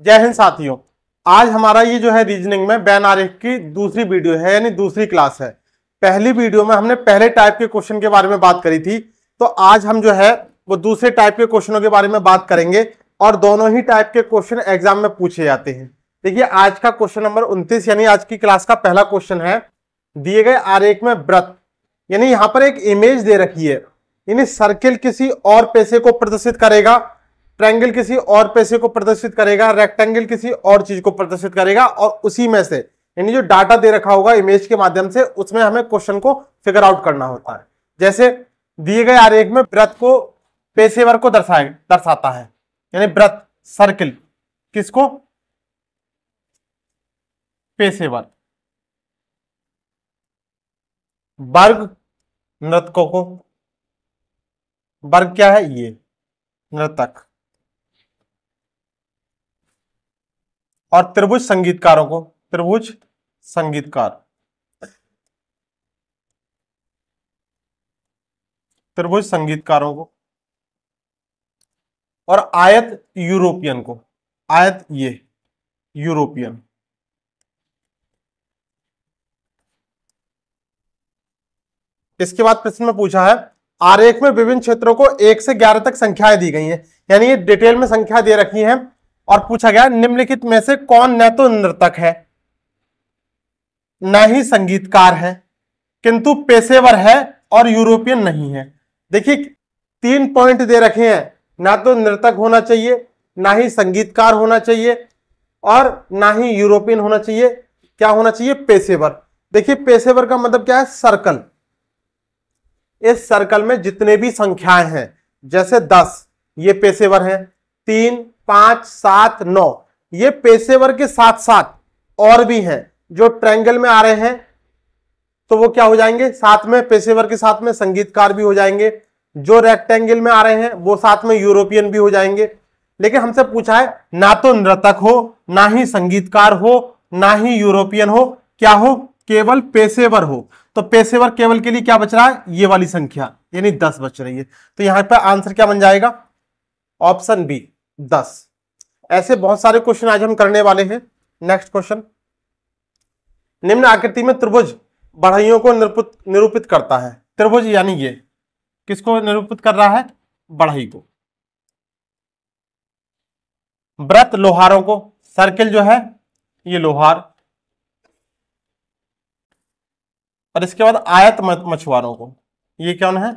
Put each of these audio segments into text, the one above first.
जय हिंद साथियों आज हमारा ये जो है रीजनिंग में बैन आर की दूसरी वीडियो है यानी दूसरी क्लास है पहली वीडियो में हमने पहले टाइप के क्वेश्चन के बारे में बात करी थी तो आज हम जो है वो दूसरे टाइप के क्वेश्चनों के बारे में बात करेंगे और दोनों ही टाइप के क्वेश्चन एग्जाम में पूछे जाते हैं देखिए आज का क्वेश्चन नंबर उनतीस यानी आज की क्लास का पहला क्वेश्चन है दिए गए आरेख में व्रत यानी यहाँ पर एक इमेज दे रखी है यानी सर्किल किसी और पैसे को प्रदर्शित करेगा ट्रायंगल किसी और पैसे को प्रदर्शित करेगा रेक्टेंगल किसी और चीज को प्रदर्शित करेगा और उसी में से यानी जो डाटा दे रखा होगा इमेज के माध्यम से उसमें हमें क्वेश्चन को फिगर आउट करना होता है जैसे दिए गए आरेख में व्रत को पेशेवर को दर्शाए दर्शाता है यानी व्रत सर्किल किसको पेशेवर वर्ग नृतकों को वर्ग क्या है ये नृतक और त्रिभुज संगीतकारों को त्रिभुज संगीतकार त्रिभुज संगीतकारों को और आयत यूरोपियन को आयत ये यूरोपियन इसके बाद प्रश्न में पूछा है आरेख में विभिन्न क्षेत्रों को एक से ग्यारह तक संख्याएं दी गई हैं यानी ये डिटेल में संख्या दे रखी हैं और पूछा गया निम्नलिखित में से कौन न तो नृतक है न ही संगीतकार है किंतु पेशेवर है और यूरोपियन नहीं है देखिए तीन पॉइंट दे रखे हैं ना तो नृतक होना चाहिए ना ही संगीतकार होना चाहिए और ना ही यूरोपियन होना चाहिए क्या होना चाहिए पेशेवर देखिए पेशेवर का मतलब क्या है सर्कल इस सर्कल में जितने भी संख्याएं हैं जैसे दस ये पेशेवर हैं तीन पांच सात नौ ये पेशेवर के साथ साथ और भी हैं जो ट्रैंगल में आ रहे हैं तो वो क्या हो जाएंगे साथ में पेशेवर के साथ में संगीतकार भी हो जाएंगे जो रेक्टेंगल में आ रहे हैं वो साथ में यूरोपियन भी हो जाएंगे लेकिन हमसे पूछा है ना तो नृतक हो ना ही संगीतकार हो ना ही यूरोपियन हो क्या हो केवल पेशेवर हो तो पेशेवर केवल के लिए क्या बच रहा है ये वाली संख्या यानी दस बच रही है तो यहां पर आंसर क्या बन जाएगा ऑप्शन बी दस ऐसे बहुत सारे क्वेश्चन आज हम करने वाले हैं नेक्स्ट क्वेश्चन निम्न आकृति में त्रिभुज बढ़ाइयों को निरूपित निरूपित करता है त्रिभुज यानी ये किसको निरूपित कर रहा है बढ़ई को व्रत लोहारों को सर्किल जो है ये लोहार और इसके बाद आयत मछुआरों को ये क्या है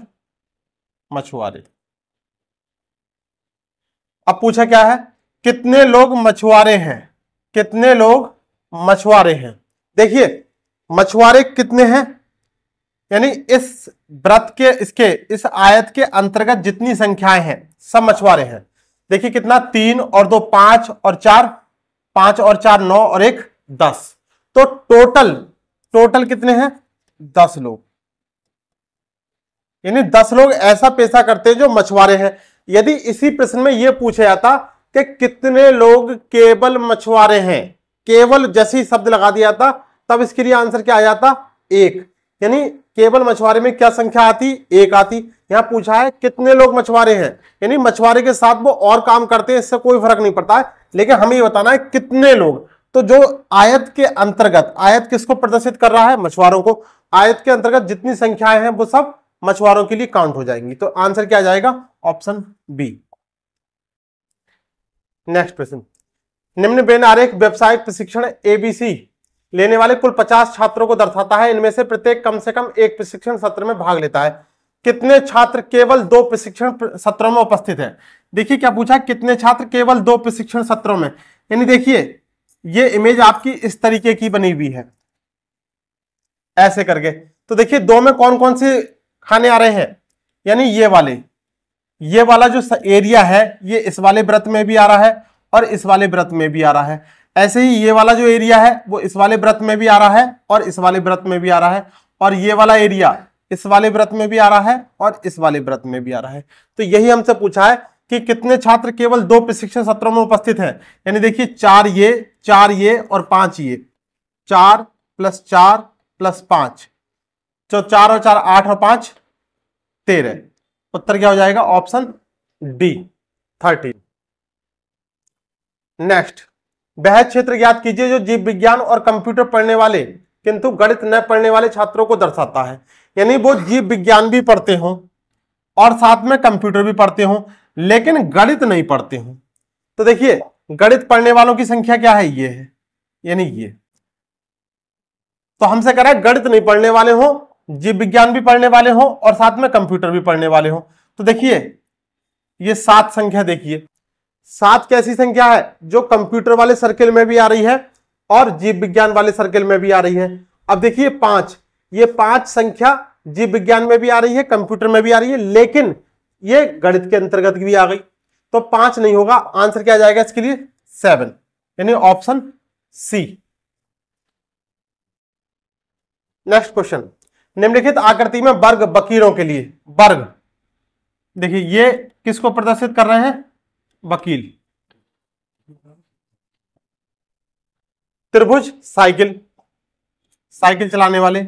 मछुआरे अब पूछा क्या है कितने लोग मछुआरे हैं कितने लोग मछुआरे हैं देखिए मछुआरे कितने हैं यानी इस व्रत के इसके इस आयत के अंतर्गत जितनी संख्याएं हैं सब मछुआरे हैं देखिए कितना तीन और दो पांच और चार पांच और चार नौ और एक दस तो टोटल टोटल कितने हैं दस लोग यानी दस लोग ऐसा पेशा करते हैं जो मछुआरे हैं यदि इसी प्रश्न में यह पूछा जाता कि कितने लोग केवल मछुआरे हैं केवल जैसी शब्द लगा दिया था तब इसके लिए आंसर क्या आ जाता एक यानी केवल मछुआरे में क्या संख्या आती एक आती यहां पूछा है कितने लोग मछुआरे हैं यानी मछुआरे के साथ वो और काम करते हैं इससे कोई फर्क नहीं पड़ता है लेकिन हमें बताना है कितने लोग तो जो आयत के अंतर्गत आयत किसको प्रदर्शित कर रहा है मछुआरों को आयत के अंतर्गत जितनी संख्याएं हैं वो सब मछुआरों के लिए काउंट हो जाएंगी तो आंसर क्या जाएगा ऑप्शन बी नेक्स्ट क्वेश्चन निम्न बेन आरेख व्यावसायिक प्रशिक्षण एबीसी लेने वाले कुल 50 छात्रों को दर्शाता है इनमें से प्रत्येक कम से कम एक प्रशिक्षण सत्र में भाग लेता है कितने छात्र केवल दो प्रशिक्षण सत्रों में उपस्थित है देखिए क्या पूछा कितने छात्र केवल दो प्रशिक्षण सत्रों में यानी देखिए ये इमेज आपकी इस तरीके की बनी हुई है ऐसे करके तो देखिए दो में कौन कौन से खाने आ रहे हैं यानी ये वाले ये वाला जो एरिया है ये इस वाले व्रत में भी आ रहा है और इस वाले व्रत में भी आ रहा है ऐसे ही ये वाला जो एरिया है वो इस वाले व्रत में भी आ रहा है और इस वाले व्रत में भी आ रहा है और ये वाला एरिया इस वाले व्रत में भी आ रहा है और इस वाले व्रत में भी आ रहा है तो यही हमसे पूछा है कि कितने छात्र केवल दो प्रशिक्षण सत्रों में उपस्थित है यानी देखिए चार ये चार ये और पांच ये चार प्लस चार प्लस पांच तो चार और चार आठ और पांच तेरह उत्तर क्या हो जाएगा ऑप्शन डी थर्टीन नेक्स्ट वह क्षेत्र ज्ञात कीजिए जो जीव विज्ञान और कंप्यूटर पढ़ने वाले किंतु गणित न पढ़ने वाले छात्रों को दर्शाता है यानी वो जीव विज्ञान भी पढ़ते हो और साथ में कंप्यूटर भी पढ़ते हो लेकिन गणित नहीं पढ़ते हो तो देखिए गणित पढ़ने वालों की संख्या क्या है ये है यानी ये तो हमसे कह रहा है गणित नहीं पढ़ने वाले हों जीव विज्ञान भी पढ़ने वाले हो और साथ में कंप्यूटर भी पढ़ने वाले हो तो देखिए ये सात संख्या देखिए सात कैसी संख्या है जो कंप्यूटर वाले सर्किल में भी आ रही है और जीव विज्ञान वाले सर्किल में भी आ रही है अब देखिए पांच ये पांच संख्या जीव विज्ञान में भी आ रही है कंप्यूटर में भी आ रही है लेकिन ये गणित के अंतर्गत भी आ गई तो पांच नहीं होगा आंसर क्या जाएगा इसके लिए सेवन यानी ऑप्शन सी नेक्स्ट क्वेश्चन निम्नलिखित आकृति में वर्ग वकीलों के लिए वर्ग देखिए ये किसको प्रदर्शित कर रहे हैं वकील त्रिभुज साइकिल साइकिल चलाने वाले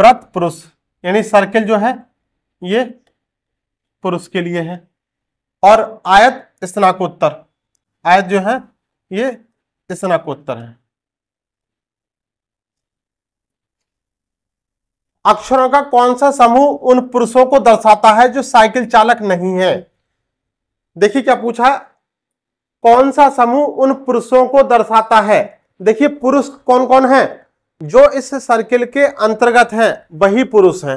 व्रत पुरुष यानी सर्किल जो है ये पुरुष के लिए है और आयत स्नाकोत्तर आयत जो है ये क्वेश्चन आपको उत्तर है अक्षरों का कौन सा समूह उन पुरुषों को दर्शाता है जो साइकिल चालक नहीं है देखिए क्या पूछा कौन सा समूह उन पुरुषों को दर्शाता है देखिए पुरुष कौन कौन है जो इस सर्किल के अंतर्गत हैं वही पुरुष हैं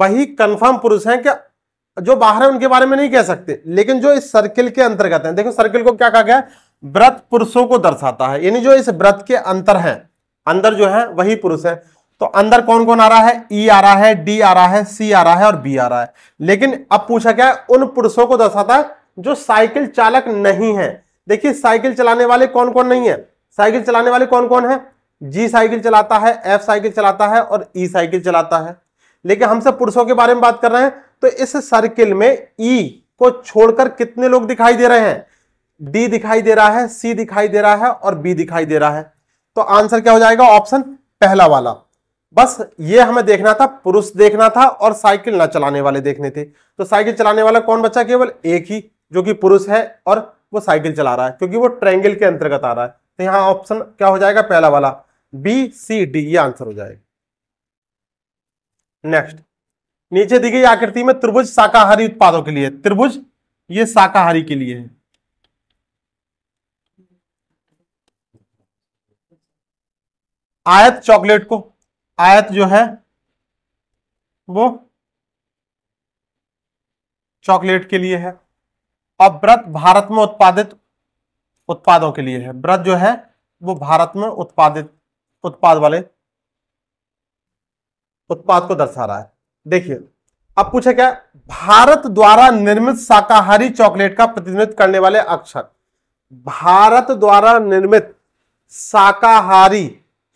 वही कंफर्म पुरुष हैं कि जो बाहर है उनके बारे में नहीं कह सकते लेकिन जो इस सर्किल के अंतर्गत हैं देखो सर्किल को क्या कहा गया है व्रत पुरुषों को दर्शाता है यानी जो इस व्रत के अंतर हैं अंदर जो है वही पुरुष है तो अंदर कौन कौन आ रहा है ई आ रहा है डी आ रहा है सी आ रहा है और बी आ रहा है लेकिन अब पूछा क्या है उन पुरुषों को दर्शाता है जो साइकिल चालक नहीं है देखिए साइकिल चलाने वाले कौन कौन नहीं है साइकिल चलाने वाले कौन कौन है जी साइकिल चलाता है एफ साइकिल चलाता है और ई e साइकिल चलाता है लेकिन हमसे पुरुषों के बारे में बात कर रहे हैं तो इस सर्किल में ई e को छोड़कर कितने लोग दिखाई दे रहे हैं डी दिखाई दे रहा है सी दिखाई दे रहा है और बी दिखाई दे रहा है तो आंसर क्या हो जाएगा ऑप्शन पहला वाला बस ये हमें देखना था पुरुष देखना था और साइकिल ना चलाने वाले देखने थे तो साइकिल चलाने वाला कौन बच्चा केवल एक ही जो कि पुरुष है और वो साइकिल चला रहा है क्योंकि वो ट्रायंगल के अंतर्गत आ रहा है तो यहां ऑप्शन क्या हो जाएगा पहला वाला बी सी डी ये आंसर हो जाएगा नेक्स्ट नीचे दी गई आकृति में त्रिभुज शाकाहारी उत्पादों के लिए त्रिभुज ये शाकाहारी के लिए है आयत चॉकलेट को आयत जो है वो चॉकलेट के लिए है और व्रत भारत में उत्पादित उत्पादों के लिए है व्रत जो है वो भारत में उत्पादित उत्पाद वाले उत्पाद को दर्शा रहा है देखिए अब पूछे क्या भारत द्वारा निर्मित शाकाहारी चॉकलेट का प्रतिनिधित्व करने वाले अक्षर भारत द्वारा निर्मित शाकाहारी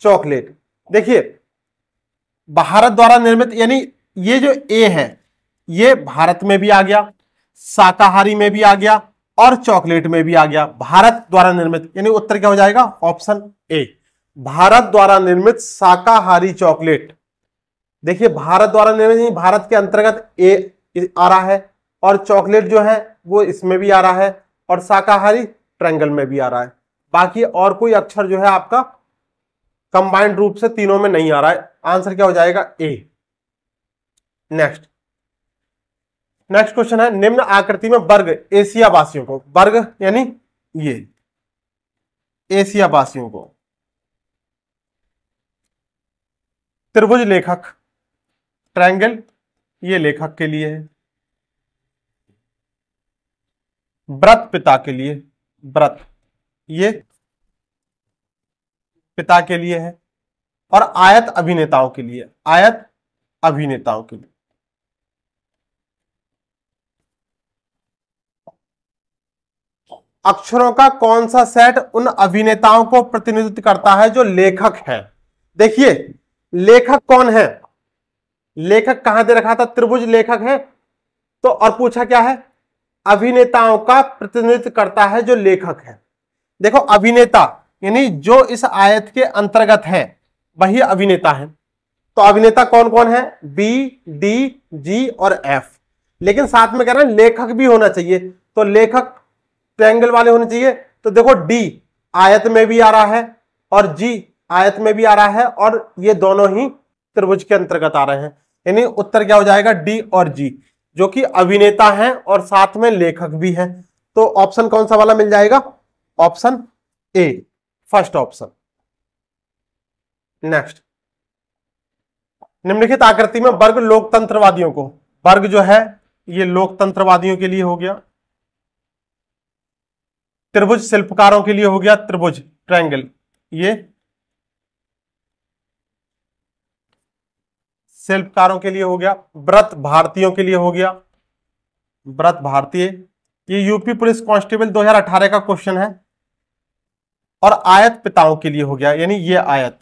चॉकलेट देखिए भारत द्वारा निर्मित यानी ये जो ए है ये भारत में भी आ गया शाकाहारी में भी आ गया और चॉकलेट में भी आ गया भारत द्वारा निर्मित यानी उत्तर क्या हो जाएगा ऑप्शन ए भारत द्वारा निर्मित शाकाहारी चॉकलेट देखिए भारत द्वारा निर्मित भारत के अंतर्गत ए आ रहा है और चॉकलेट जो है वो इसमें भी आ रहा है और शाकाहारी ट्रैंगल में भी आ रहा है बाकी और कोई अक्षर जो है आपका कंबाइंड रूप से तीनों में नहीं आ रहा है आंसर क्या हो जाएगा ए नेक्स्ट नेक्स्ट क्वेश्चन है निम्न आकृति में वर्ग एशिया वासियों को वर्ग यानी ये एशिया वासियों को त्रिभुज लेखक ट्रायंगल ये लेखक के लिए है व्रत पिता के लिए व्रत ये पिता के लिए है और आयत अभिनेताओं के लिए आयत अभिनेताओं के लिए अक्षरों का कौन सा सेट उन अभिनेताओं को प्रतिनिधित्व करता है जो लेखक है देखिए लेखक कौन है लेखक कहां दे रखा था त्रिभुज लेखक है तो और पूछा क्या है अभिनेताओं का प्रतिनिधित्व करता है जो लेखक है देखो अभिनेता यानी जो इस आयत के अंतर्गत है वही अभिनेता है तो अभिनेता कौन कौन है बी डी जी और एफ लेकिन साथ में कह रहे हैं लेखक भी होना चाहिए तो लेखक ट्रैंगल वाले होने चाहिए तो देखो डी आयत में भी आ रहा है और जी आयत में भी आ रहा है और ये दोनों ही त्रिभुज के अंतर्गत आ रहे हैं यानी उत्तर क्या हो जाएगा डी और जी जो कि अभिनेता हैं और साथ में लेखक भी हैं तो ऑप्शन कौन सा वाला मिल जाएगा option A first option next निम्नलिखित आकृति में वर्ग लोकतंत्रवादियों को वर्ग जो है ये लोकतंत्रवादियों के लिए हो गया त्रिभुज शिल्पकारों के लिए हो गया त्रिभुज ट्रायंगल ये शिल्पकारों के लिए हो गया व्रत भारतीयों के लिए हो गया व्रत भारतीय ये यूपी पुलिस कांस्टेबल 2018 का क्वेश्चन है और आयत पिताओं के लिए हो गया यानी ये आयत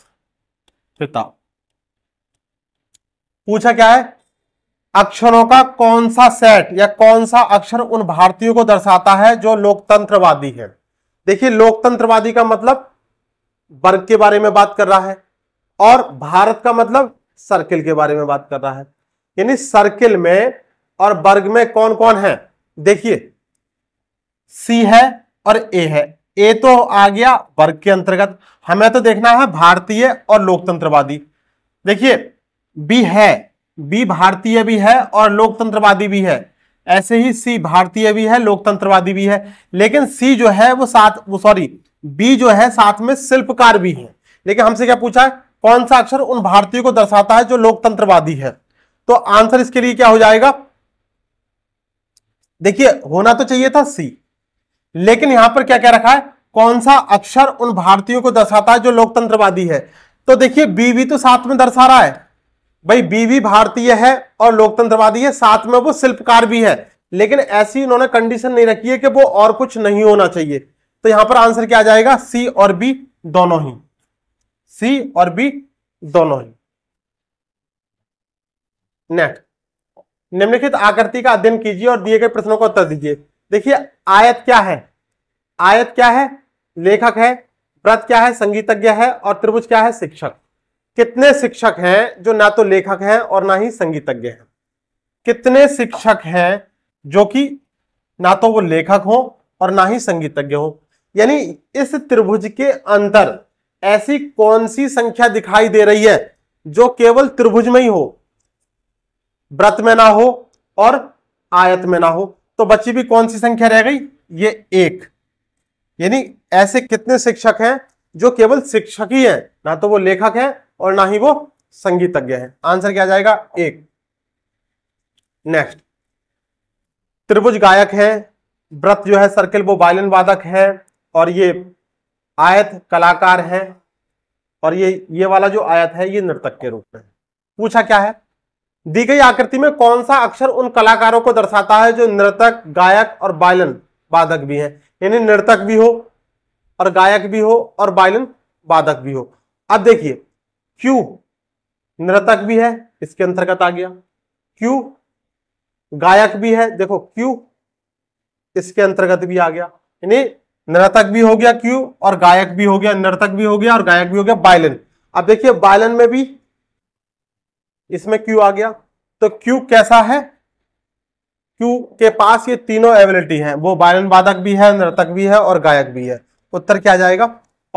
पिता पूछा क्या है अक्षरों का कौन सा सेट या कौन सा अक्षर उन भारतीयों को दर्शाता है जो लोकतंत्रवादी है देखिए लोकतंत्रवादी का मतलब वर्ग के बारे में बात कर रहा है और भारत का मतलब सर्किल के बारे में बात कर रहा है यानी सर्किल में और वर्ग में कौन कौन है देखिए सी है और ए है ए तो आ गया वर्ग के अंतर्गत हमें तो देखना है भारतीय और लोकतंत्रवादी देखिए बी है बी भारतीय भी है और लोकतंत्रवादी भी है ऐसे ही सी भारतीय भी है लोकतंत्रवादी भी है लेकिन सी जो है वो साथ वो सॉरी बी जो है साथ में शिल्पकार भी है लेकिन हमसे क्या पूछा है कौन सा अक्षर उन भारतीयों को दर्शाता है जो लोकतंत्रवादी है तो आंसर इसके लिए क्या हो जाएगा देखिए होना तो चाहिए था सी लेकिन यहां पर क्या क्या रखा है कौन सा अक्षर उन भारतीयों को दर्शाता है जो लोकतंत्रवादी है तो देखिए बीवी तो साथ में दर्शा रहा है भाई बीवी भारतीय है और लोकतंत्रवादी है साथ में वो शिल्पकार भी है लेकिन ऐसी उन्होंने कंडीशन नहीं रखी है कि वो और कुछ नहीं होना चाहिए तो यहां पर आंसर क्या आ जाएगा सी और बी दोनों ही सी और बी दोनों ही नेक्स्ट निम्नलिखित आकृति का अध्ययन कीजिए और दिए गए प्रश्नों का उत्तर दीजिए देखिए आयत क्या है आयत क्या है लेखक है व्रत क्या है संगीतज्ञ है और त्रिभुज क्या है शिक्षक कितने शिक्षक हैं जो ना तो लेखक हैं और ना ही संगीतज्ञ हैं कितने शिक्षक हैं जो कि ना तो वो लेखक हो और ना ही संगीतज्ञ हो यानी इस त्रिभुज के अंदर ऐसी कौन सी संख्या दिखाई दे रही है जो केवल त्रिभुज में ही हो व्रत में ना हो और आयत में ना हो तो बची भी कौन सी संख्या रह गई ये एक यानी ऐसे कितने शिक्षक हैं जो केवल शिक्षक ही है ना तो वो लेखक है और ना ही वो संगीतज्ञ है आंसर क्या जाएगा एक नेक्स्ट त्रिभुज गायक है व्रत जो है सर्किल वो वायलिन वादक है और ये आयत कलाकार है और ये ये वाला जो आयत है ये नर्तक के रूप में पूछा क्या है दी गई आकृति में कौन सा अक्षर उन कलाकारों को दर्शाता है जो नृतक गायक और बायलन वादक भी हैं यानी नृतक भी हो और गायक भी हो और बायलन वादक भी हो अब देखिए क्यू नृतक भी है इसके अंतर्गत आ गया क्यू गायक भी है देखो क्यू इसके अंतर्गत भी आ गया यानी नृतक भी हो गया क्यू और गायक भी हो गया नृतक भी हो गया और गायक भी हो गया बायलन अब देखिए बायलन में भी इसमें क्यू आ गया तो क्यू कैसा है क्यू के पास ये तीनों एबिलिटी हैं वो वायलन वादक भी है नर्तक भी है और गायक भी है उत्तर क्या जाएगा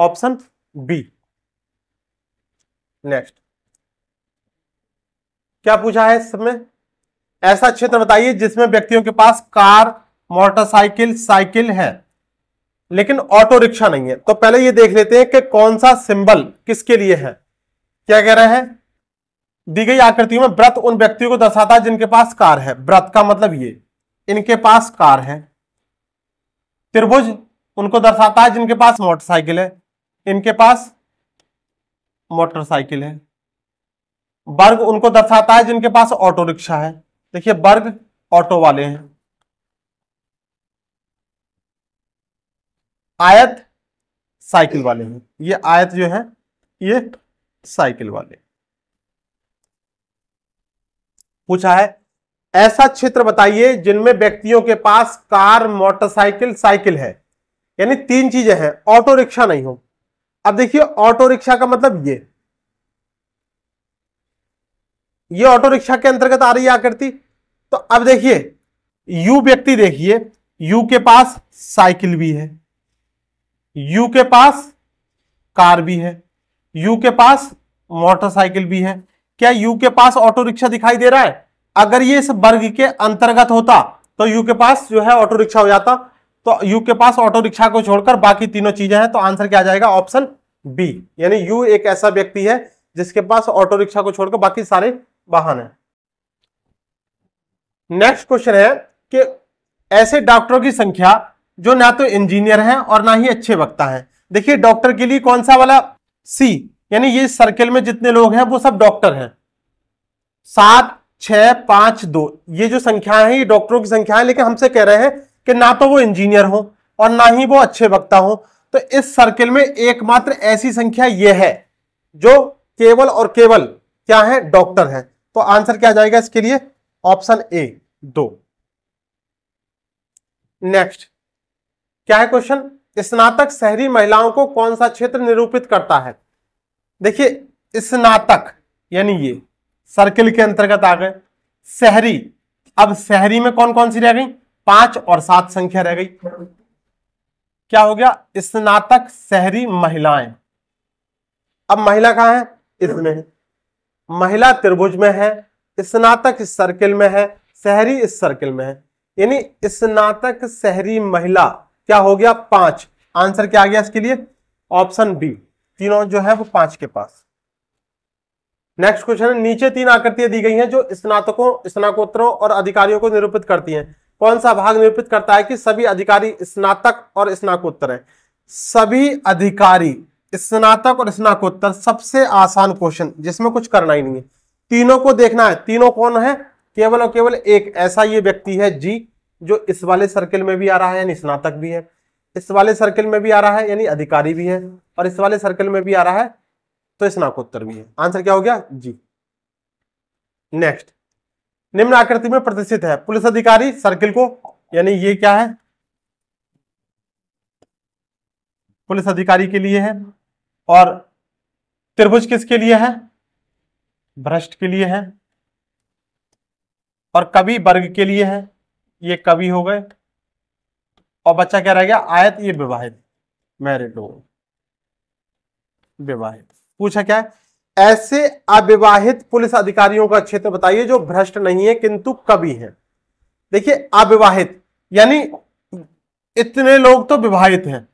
ऑप्शन बी नेक्स्ट क्या पूछा है इसमें ऐसा क्षेत्र बताइए जिसमें व्यक्तियों के पास कार मोटरसाइकिल साइकिल है लेकिन ऑटो रिक्शा नहीं है तो पहले ये देख लेते हैं कि कौन सा सिंबल किसके लिए है क्या कह रहे हैं दी गई आकृतियों में व्रत उन व्यक्तियों को दर्शाता है जिनके पास कार है व्रत का मतलब ये इनके पास कार है त्रिभुज उनको दर्शाता है जिनके पास मोटरसाइकिल है इनके पास मोटरसाइकिल है वर्ग उनको दर्शाता है जिनके पास ऑटो रिक्शा है देखिए वर्ग ऑटो वाले हैं आयत साइकिल वाले हैं ये आयत जो है ये साइकिल वाले पूछा है ऐसा क्षेत्र बताइए जिनमें व्यक्तियों के पास कार मोटरसाइकिल साइकिल है यानी तीन चीजें हैं ऑटो रिक्शा नहीं हो अब देखिए ऑटो रिक्शा का मतलब ये ये ऑटो रिक्शा के अंतर्गत आ रही है आकृति तो अब देखिए यू व्यक्ति देखिए यू के पास साइकिल भी है यू के पास कार भी है यू के पास मोटरसाइकिल भी है क्या यू के पास ऑटो रिक्शा दिखाई दे रहा है अगर ये इस वर्ग के अंतर्गत होता तो यू के पास जो है ऑटो रिक्शा हो जाता तो यू के पास ऑटो रिक्शा को छोड़कर बाकी तीनों चीजें हैं तो आंसर क्या आ जाएगा ऑप्शन बी यानी यू एक ऐसा व्यक्ति है जिसके पास ऑटो रिक्शा को छोड़कर बाकी सारे वाहन है नेक्स्ट क्वेश्चन है कि ऐसे डॉक्टरों की संख्या जो ना तो इंजीनियर हैं और ना ही अच्छे वक्ता हैं देखिए डॉक्टर के लिए कौन सा वाला सी यानी ये सर्कल में जितने लोग हैं वो सब डॉक्टर हैं सात छह पांच दो ये जो संख्या है ये डॉक्टरों की संख्या है लेकिन हमसे कह रहे हैं कि ना तो वो इंजीनियर हो और ना ही वो अच्छे वक्ता हो तो इस सर्कल में एकमात्र ऐसी संख्या ये है जो केवल और केवल क्या है डॉक्टर है तो आंसर क्या जाएगा इसके लिए ऑप्शन ए दो नेक्स्ट क्या है क्वेश्चन स्नातक शहरी महिलाओं को कौन सा क्षेत्र निरूपित करता है देखिए स्नातक यानी ये सर्किल के अंतर्गत आ गए शहरी अब शहरी में कौन कौन सी रह गई पांच और सात संख्या रह गई क्या हो गया स्नातक शहरी महिलाएं अब महिला कहा है इसमें है महिला त्रिभुज में है स्नातक इस सर्किल में है शहरी इस सर्किल में है यानी स्नातक शहरी महिला क्या हो गया पांच आंसर क्या आ गया इसके लिए ऑप्शन बी तीनों जो है वो पांच के पास नेक्स्ट क्वेश्चन है नीचे तीन आकृतियां दी गई हैं जो स्नातकों स्नाकोत्तरों और अधिकारियों को निरूपित करती हैं कौन सा भाग निरूपित करता है कि सभी अधिकारी स्नातक और स्नाकोत्तर हैं सभी अधिकारी स्नातक और स्नाकोत्तर सबसे आसान क्वेश्चन जिसमें कुछ करना ही नहीं है तीनों को देखना है तीनों कौन है केवल और केवल एक ऐसा ये व्यक्ति है जी जो इस वाले सर्किल में भी आ रहा है यानी स्नातक भी है इस वाले सर्कल में भी आ रहा है यानी अधिकारी भी है और इस वाले सर्कल में भी आ रहा है तो स्नाकोत्तर भी है आंसर क्या हो गया जी नेक्स्ट निम्न आकृति में प्रतिष्ठित है पुलिस अधिकारी सर्किल को यानी ये क्या है पुलिस अधिकारी के लिए है और त्रिभुज किसके लिए है भ्रष्ट के लिए है और कवि वर्ग के लिए है ये कवि हो गए और बच्चा क्या रह गया आयत ये विवाहित मैरिड लोग विवाहित पूछा क्या है ऐसे अविवाहित पुलिस अधिकारियों का क्षेत्र बताइए जो भ्रष्ट नहीं है किंतु कभी है देखिए अविवाहित यानी इतने लोग तो विवाहित हैं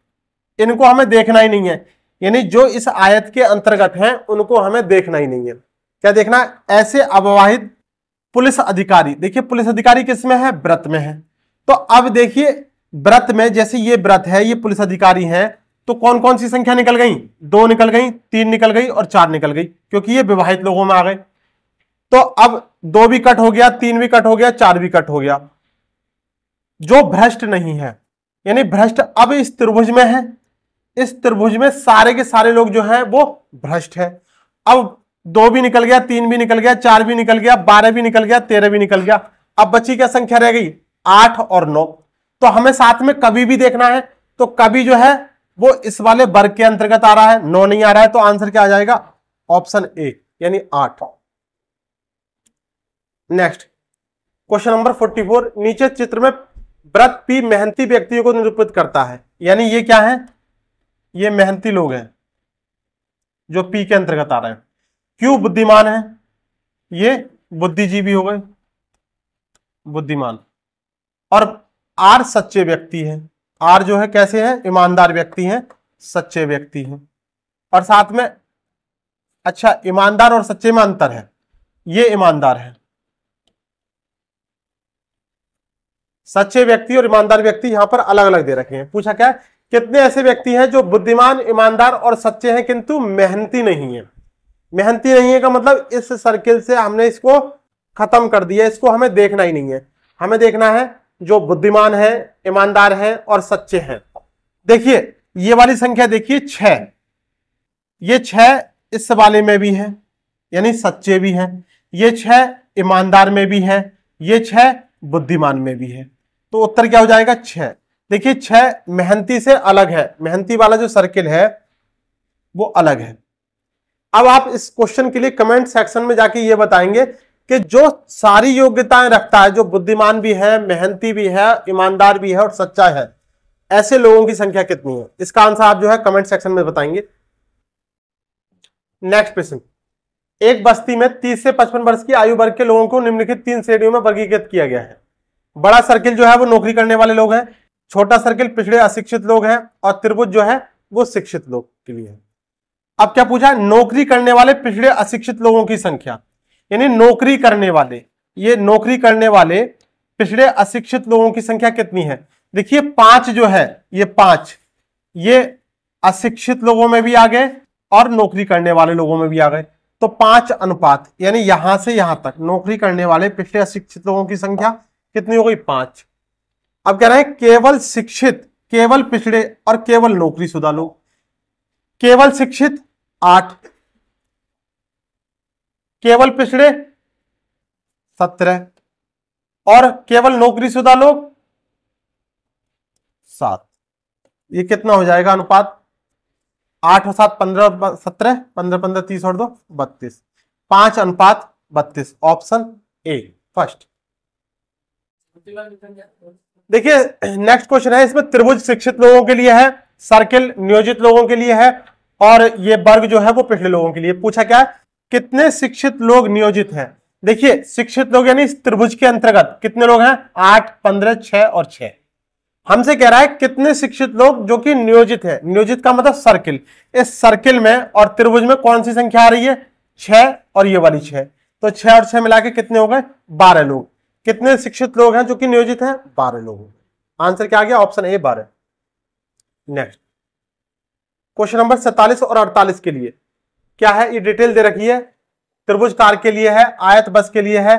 इनको हमें देखना ही नहीं है यानी जो इस आयत के अंतर्गत हैं उनको हमें देखना ही नहीं है क्या देखना है ऐसे अविवाहित पुलिस अधिकारी देखिए पुलिस अधिकारी किसमें है व्रत में है तो अब देखिए व्रत में जैसे ये व्रत है ये पुलिस अधिकारी हैं तो कौन कौन सी संख्या निकल गई दो निकल गई तीन निकल गई और चार निकल गई क्योंकि ये विवाहित लोगों में आ गए तो अब दो भी कट हो गया तीन भी कट हो गया चार भी कट हो गया जो भ्रष्ट नहीं है यानी भ्रष्ट अब इस त्रिभुज में है इस त्रिभुज में सारे के सारे लोग जो है वो भ्रष्ट है अब दो भी निकल गया तीन भी निकल गया चार भी निकल गया बारह भी निकल गया तेरह भी निकल गया अब बची क्या संख्या रह गई आठ और नौ तो हमें साथ में कभी भी देखना है तो कभी जो है वो इस वाले वर्ग के अंतर्गत आ रहा है नौ नहीं आ रहा है तो आंसर क्या आ जाएगा ऑप्शन ए यानी आठ नेक्स्ट क्वेश्चन नंबर 44 नीचे चित्र में व्रत पी मेहनती व्यक्तियों को निरूपित करता है यानी ये क्या है ये मेहनती लोग हैं जो पी के अंतर्गत आ रहे हैं क्यों बुद्धिमान है ये बुद्धिजीवी हो गए बुद्धिमान और आर सच्चे व्यक्ति है आर जो है कैसे है ईमानदार व्यक्ति है सच्चे व्यक्ति है और साथ में अच्छा ईमानदार और सच्चे में अंतर है ये ईमानदार है सच्चे व्यक्ति और ईमानदार व्यक्ति यहां पर अलग अलग दे रखे हैं पूछा क्या कितने ऐसे व्यक्ति हैं जो बुद्धिमान ईमानदार और सच्चे हैं किंतु मेहनती नहीं है मेहनती नहीं है का मतलब इस सर्किल से हमने इसको खत्म कर दिया इसको हमें देखना ही नहीं है हमें देखना है जो बुद्धिमान हैं ईमानदार हैं और सच्चे हैं देखिए ये वाली संख्या देखिए छह ये छह इस वाले में भी है यानी सच्चे भी हैं ये छह ईमानदार में भी है ये छह बुद्धिमान में भी है तो उत्तर क्या हो जाएगा छ देखिए छह मेहनती से अलग है मेहनती वाला जो सर्किल है वो अलग है अब आप इस क्वेश्चन के लिए कमेंट सेक्शन में जाके ये बताएंगे कि जो सारी योग्यताएं रखता है जो बुद्धिमान भी है मेहनती भी है ईमानदार भी है और सच्चा है ऐसे लोगों की संख्या कितनी है इसका आंसर आप जो है कमेंट सेक्शन में बताएंगे नेक्स्ट क्वेश्चन एक बस्ती में 30 से 55 वर्ष की आयु वर्ग के लोगों को निम्नलिखित तीन श्रेणियों में वर्गीकृत किया गया है बड़ा सर्किल जो है वो नौकरी करने वाले लोग हैं छोटा सर्किल पिछड़े अशिक्षित लोग हैं और त्रिभुज जो है वो शिक्षित लोग के लिए है अब क्या पूछा नौकरी करने वाले पिछड़े अशिक्षित लोगों की संख्या यानी नौकरी करने वाले ये नौकरी करने वाले पिछड़े अशिक्षित लोगों की संख्या कितनी है देखिए पांच जो है ये पांच ये अशिक्षित लोगों में भी आ गए और नौकरी करने वाले लोगों में भी आ गए तो पांच अनुपात यानी यहां से यहां तक नौकरी करने वाले पिछले अशिक्षित लोगों की संख्या कितनी हो गई पांच अब कह रहे हैं केवल शिक्षित केवल पिछड़े और केवल नौकरी शुदा लोग केवल शिक्षित आठ केवल पिछड़े सत्रह और केवल नौकरीशुदा लोग सात ये कितना हो जाएगा अनुपात आठ और सात पंद्रह सत्रह पंद्रह पंद्रह तीस और दो बत्तीस पांच अनुपात बत्तीस ऑप्शन ए फर्स्ट देखिए नेक्स्ट क्वेश्चन है इसमें त्रिभुज शिक्षित लोगों के लिए है सर्किल नियोजित लोगों के लिए है और ये वर्ग जो है वो पिछड़े लोगों के लिए पूछा क्या है कितने शिक्षित लोग नियोजित हैं देखिए शिक्षित लोग यानी त्रिभुज के अंतर्गत कितने लोग हैं आठ पंद्रह छह और छह हमसे कह रहा है कितने शिक्षित लोग जो कि नियोजित है नियोजित का मतलब सर्किल इस सर्किल में और त्रिभुज में कौन सी संख्या आ रही है छह और ये वाली छह तो छह और छह मिला के कितने हो गए बारह लोग कितने शिक्षित लोग हैं जो कि नियोजित है बारह लोग आंसर क्या आ गया ऑप्शन ए बारह नेक्स्ट क्वेश्चन नंबर सैतालीस और अड़तालीस के लिए क्या है ये डिटेल दे रखी है त्रिभुज कार के लिए है आयत बस के लिए है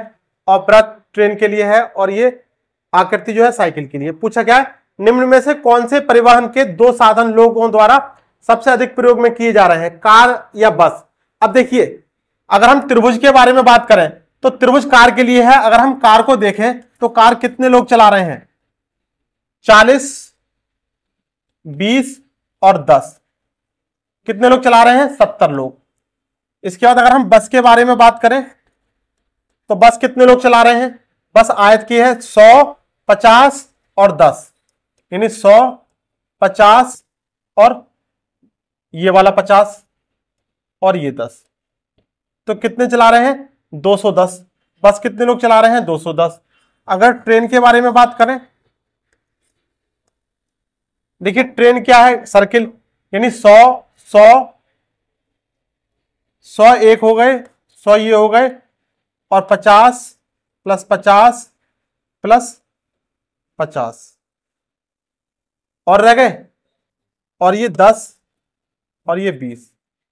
ऑपरा ट्रेन के लिए है और ये आकृति जो है साइकिल के लिए पूछा क्या है निम्न में से कौन से परिवहन के दो साधन लोगों द्वारा सबसे अधिक प्रयोग में किए जा रहे हैं कार या बस अब देखिए अगर हम त्रिभुज के बारे में बात करें तो त्रिभुज कार के लिए है अगर हम कार को देखें तो कार कितने लोग चला रहे हैं चालीस बीस और दस कितने लोग चला रहे हैं सत्तर लोग इसके बाद अगर हम बस के बारे में बात करें तो बस कितने लोग चला रहे हैं बस आयत की है सौ पचास और दस यानी सौ पचास और ये वाला पचास और ये दस तो कितने चला रहे हैं 210 बस कितने लोग चला रहे हैं 210 अगर ट्रेन के बारे में बात करें देखिए ट्रेन क्या है सर्किल यानी 100 100 सौ एक हो गए सौ ये हो गए और पचास प्लस पचास प्लस पचास और रह गए और ये दस और ये बीस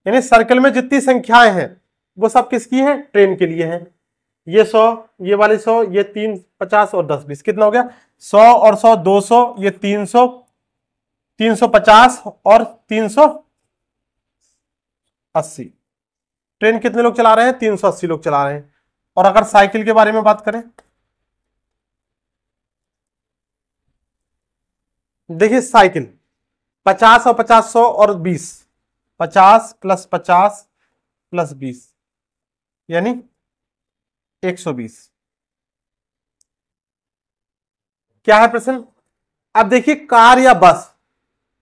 यानी सर्कल में जितनी संख्याएं हैं वो सब किसकी हैं ट्रेन के लिए हैं ये सौ ये वाली सौ ये तीन पचास और दस बीस कितना हो गया सौ और सौ दो सौ ये तीन सौ तीन सौ पचास और तीन सौ अस्सी ट्रेन कितने लोग चला रहे हैं तीन लोग चला रहे हैं और अगर साइकिल के बारे में बात करें देखिए साइकिल पचास और पचास सौ और बीस पचास प्लस पचास प्लस बीस यानी एक सौ बीस क्या है प्रश्न अब देखिए कार या बस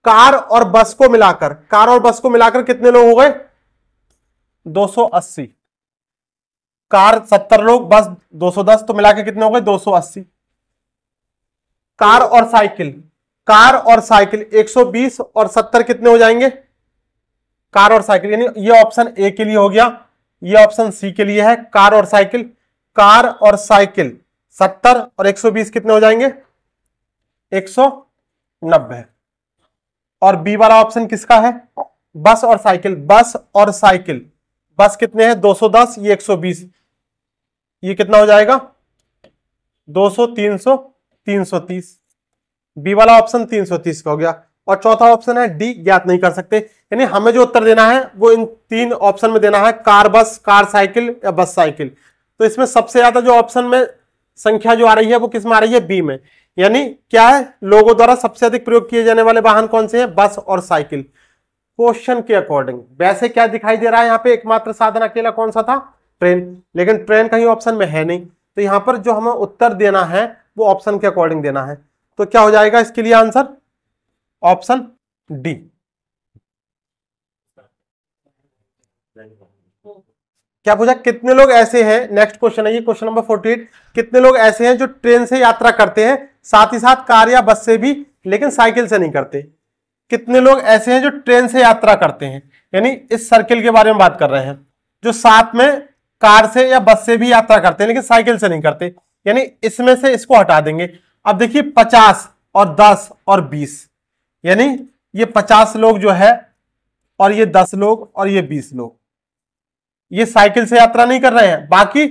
कार और बस को मिलाकर कार और बस को मिलाकर कितने लोग हो गए 280 कार 70 लोग बस 210 तो मिला के कितने हो गए 280 कार और साइकिल कार और साइकिल 120 और 70 कितने हो जाएंगे कार और साइकिल यानी ये ऑप्शन ए के लिए हो गया ये ऑप्शन सी के लिए है कार और साइकिल कार और साइकिल 70 और 120 कितने हो जाएंगे 190 और बी वाला ऑप्शन किसका है बस और साइकिल बस और साइकिल बस कितने हैं 210 ये 120 ये कितना हो जाएगा 200 300 330 बी वाला ऑप्शन 330 का हो गया और चौथा ऑप्शन है डी ज्ञात नहीं कर सकते यानी हमें जो उत्तर देना है वो इन तीन ऑप्शन में देना है कार बस कार साइकिल या बस साइकिल तो इसमें सबसे ज्यादा जो ऑप्शन में संख्या जो आ रही है वो किस में आ रही है बी में यानी क्या है लोगों द्वारा सबसे अधिक प्रयोग किए जाने वाले वाहन कौन से हैं बस और साइकिल क्वेश्चन के अकॉर्डिंग वैसे क्या दिखाई दे रहा है यहाँ पे एकमात्र साधन अकेला कौन सा था ट्रेन लेकिन ट्रेन कहीं ऑप्शन में है नहीं तो यहाँ पर जो हमें उत्तर देना है वो ऑप्शन के अकॉर्डिंग देना है तो क्या हो जाएगा इसके लिए आंसर ऑप्शन डी क्या पूछा कितने लोग ऐसे हैं नेक्स्ट क्वेश्चन है ये क्वेश्चन नंबर एट कितने लोग ऐसे हैं जो ट्रेन से यात्रा करते हैं साथ ही साथ कार या बस से भी लेकिन साइकिल से नहीं करते कितने लोग ऐसे हैं जो ट्रेन से यात्रा करते हैं यानी इस सर्किल के बारे में बात कर रहे हैं जो साथ में कार से या बस से भी यात्रा करते हैं लेकिन साइकिल से नहीं करते यानी इसमें से इसको हटा देंगे अब देखिए पचास और दस और बीस यानी ये पचास लोग जो है और ये दस लोग और ये बीस लोग ये साइकिल से यात्रा नहीं कर रहे हैं बाकी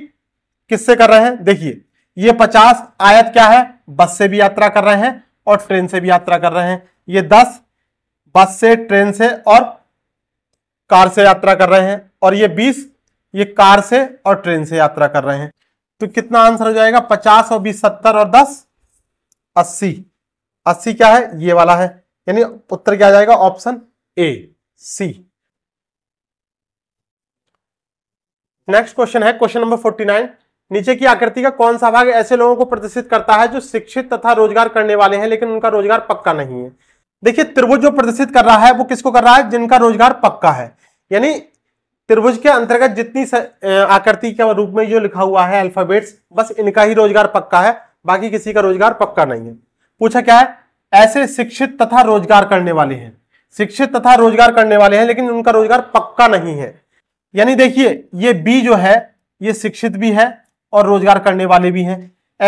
किससे कर रहे हैं देखिए ये पचास आयत क्या है बस से भी यात्रा कर रहे हैं और ट्रेन से भी यात्रा कर रहे हैं ये दस बस से ट्रेन से और कार से यात्रा कर रहे हैं और ये बीस ये कार से और ट्रेन से यात्रा कर रहे हैं तो कितना आंसर हो जाएगा पचास और बीस सत्तर और दस अस्सी अस्सी क्या है ये वाला है यानी उत्तर क्या जाएगा option A C next question है क्वेश्चन नंबर फोर्टी नाइन नीचे की आकृति का कौन सा भाग ऐसे लोगों को प्रदर्शित करता है जो शिक्षित तथा रोजगार करने वाले हैं लेकिन उनका रोजगार पक्का नहीं है देखिए त्रिभुज जो प्रदर्शित कर रहा है वो किसको कर रहा है जिनका रोजगार पक्का है यानी त्रिभुज के अंतर्गत जितनी आकृति के रूप में जो लिखा हुआ है अल्फाबेट्स बस इनका ही रोजगार पक्का है बाकी किसी का रोजगार पक्का नहीं है पूछा क्या है ऐसे शिक्षित तथा रोजगार करने वाले हैं शिक्षित तथा रोजगार करने वाले हैं लेकिन उनका रोजगार पक्का नहीं है यानी देखिए ये बी जो है ये शिक्षित भी है और रोजगार करने वाले भी हैं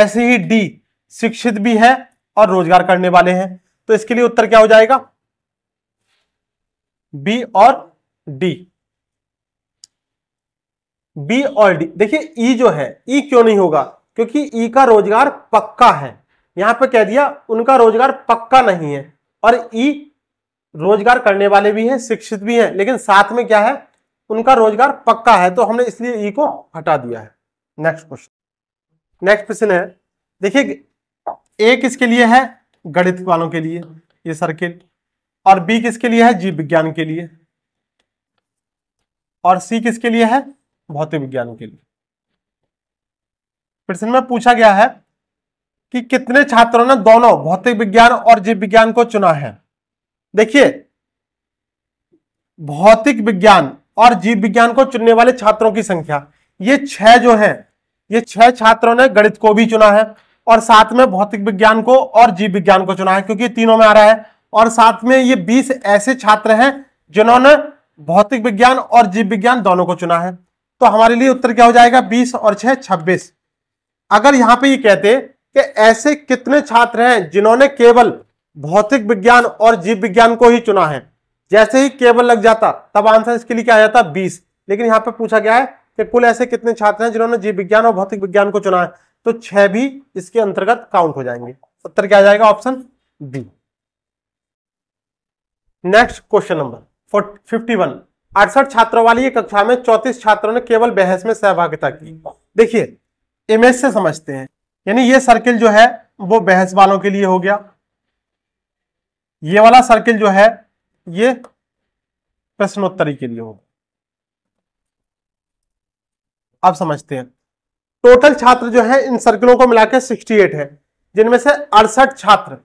ऐसे ही डी शिक्षित भी है और रोजगार करने वाले हैं तो इसके लिए उत्तर क्या हो जाएगा बी और डी बी और डी देखिए ई e जो है ई e क्यों नहीं होगा क्योंकि ई e का रोजगार पक्का है यहां पर कह दिया उनका रोजगार पक्का नहीं है और ई रोजगार करने वाले भी हैं शिक्षित भी हैं लेकिन साथ में क्या है उनका रोजगार पक्का है तो हमने इसलिए ई को हटा दिया है नेक्स्ट क्वेश्चन नेक्स्ट क्वेश्चन है देखिए एक इसके लिए है गणित वालों के लिए ये सर्किट और बी किसके लिए है जीव विज्ञान के लिए और सी किसके लिए है भौतिक विज्ञान के लिए प्रश्न में पूछा गया है कि कितने छात्रों ने दोनों भौतिक विज्ञान और जीव विज्ञान को चुना है देखिए भौतिक विज्ञान और जीव विज्ञान को चुनने वाले छात्रों की संख्या ये छह जो है ये छह छात्रों ने गणित को भी चुना है और साथ में भौतिक विज्ञान को और जीव विज्ञान को चुना है क्योंकि तीनों में आ रहा है और साथ में ये बीस ऐसे छात्र हैं जिन्होंने भौतिक विज्ञान और जीव विज्ञान दोनों को चुना है तो हमारे लिए उत्तर क्या हो जाएगा बीस और छह छब्बीस अगर यहां पे ये कहते कि ऐसे कितने छात्र हैं जिन्होंने केवल भौतिक विज्ञान और जीव विज्ञान को ही चुना है जैसे ही केवल लग जाता तब आंसर इसके लिए क्या आ जाता बीस लेकिन यहां पर पूछा गया है कि कुल ऐसे कितने छात्र हैं जिन्होंने जीव विज्ञान और भौतिक विज्ञान को चुना है तो छह भी इसके अंतर्गत काउंट हो जाएंगे उत्तर क्या आ जाएगा option B next question number fifty one अड़सठ छात्रों वाली ये कक्षा में चौतीस छात्रों ने केवल बहस में सहभागिता की देखिए इमेज से समझते हैं यानी ये सर्किल जो है वो बहस वालों के लिए हो गया ये वाला सर्किल जो है ये प्रश्नोत्तरी के लिए होगा अब समझते हैं टोटल छात्र जो है इन सर्किलों को मिलाकर एट है जिनमें से अड़सठ छात्र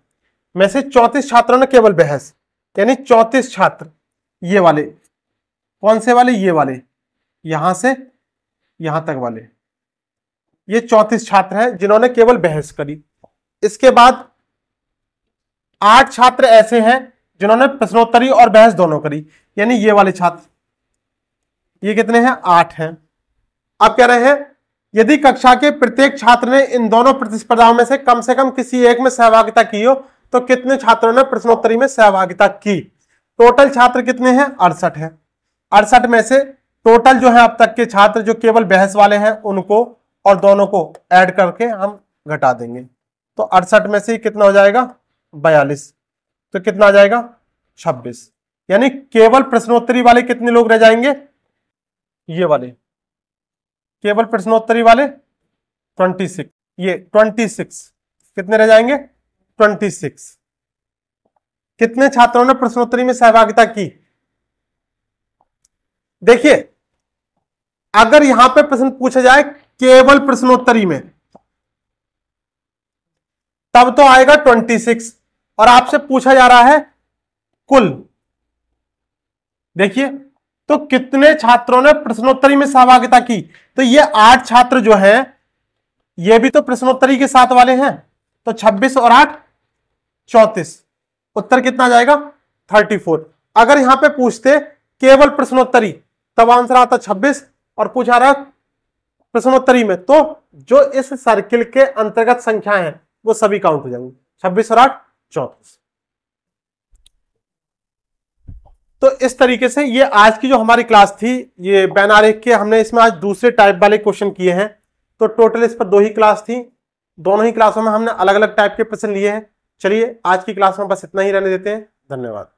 में से चौंतीस छात्रों ने केवल बहस यानी चौंतीस छात्र ये वाले कौन से वाले ये वाले यहां से यहां तक वाले ये चौंतीस छात्र हैं जिन्होंने केवल बहस करी इसके बाद आठ छात्र ऐसे हैं जिन्होंने प्रश्नोत्तरी और बहस दोनों करी यानी ये वाले छात्र ये कितने हैं आठ हैं आप कह रहे हैं यदि कक्षा के प्रत्येक छात्र ने इन दोनों प्रतिस्पर्धाओं में से कम से कम किसी एक में सहभागिता की हो तो कितने छात्रों ने प्रश्नोत्तरी में सहभागिता की टोटल छात्र कितने हैं अड़सठ है अड़सठ में से टोटल जो है अब तक के छात्र जो केवल बहस वाले हैं उनको और दोनों को ऐड करके हम घटा देंगे तो अड़सठ में से कितना हो जाएगा बयालीस तो कितना आ जाएगा छब्बीस यानी केवल प्रश्नोत्तरी वाले कितने लोग रह जाएंगे ये वाले केवल प्रश्नोत्तरी वाले ट्वेंटी सिक्स ये ट्वेंटी सिक्स कितने रह जाएंगे ट्वेंटी सिक्स कितने छात्रों ने प्रश्नोत्तरी में सहभागिता की देखिए अगर यहां पे प्रश्न पूछा जाए केवल प्रश्नोत्तरी में तब तो आएगा ट्वेंटी सिक्स और आपसे पूछा जा रहा है कुल देखिए तो कितने छात्रों ने प्रश्नोत्तरी में सहभागिता की तो ये आठ छात्र जो है ये भी तो प्रश्नोत्तरी के साथ वाले हैं तो 26 और आठ चौतीस उत्तर कितना जाएगा 34 अगर यहां पे पूछते केवल प्रश्नोत्तरी तब आंसर आता 26 और पूछा रहा प्रश्नोत्तरी में तो जो इस सर्किल के अंतर्गत संख्या है वो सभी काउंट हो जाएंगी छब्बीस और आठ चौतीस तो इस तरीके से ये आज की जो हमारी क्लास थी ये बैन के हमने इसमें आज दूसरे टाइप वाले क्वेश्चन किए हैं तो टोटल इस पर दो ही क्लास थी दोनों ही क्लासों में हमने अलग अलग टाइप के प्रश्न लिए हैं चलिए आज की क्लास में बस इतना ही रहने देते हैं धन्यवाद